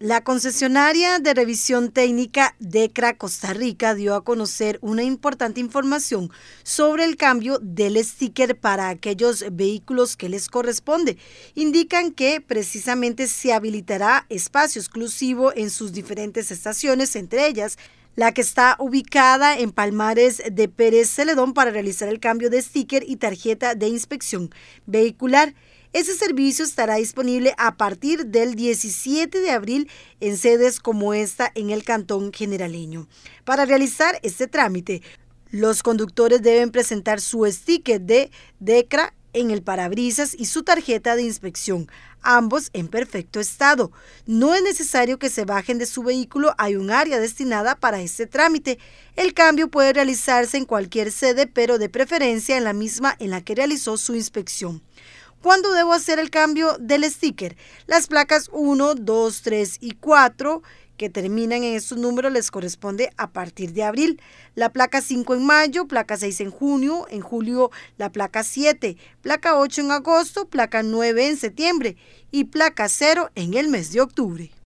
La concesionaria de revisión técnica DECRA Costa Rica dio a conocer una importante información sobre el cambio del sticker para aquellos vehículos que les corresponde. Indican que precisamente se habilitará espacio exclusivo en sus diferentes estaciones, entre ellas la que está ubicada en Palmares de Pérez Celedón para realizar el cambio de sticker y tarjeta de inspección vehicular. Ese servicio estará disponible a partir del 17 de abril en sedes como esta en el Cantón Generaleño. Para realizar este trámite, los conductores deben presentar su sticker de DECRA en el parabrisas y su tarjeta de inspección, ambos en perfecto estado. No es necesario que se bajen de su vehículo, hay un área destinada para este trámite. El cambio puede realizarse en cualquier sede, pero de preferencia en la misma en la que realizó su inspección. ¿Cuándo debo hacer el cambio del sticker? Las placas 1, 2, 3 y 4 que terminan en estos números les corresponde a partir de abril. La placa 5 en mayo, placa 6 en junio, en julio la placa 7, placa 8 en agosto, placa 9 en septiembre y placa 0 en el mes de octubre.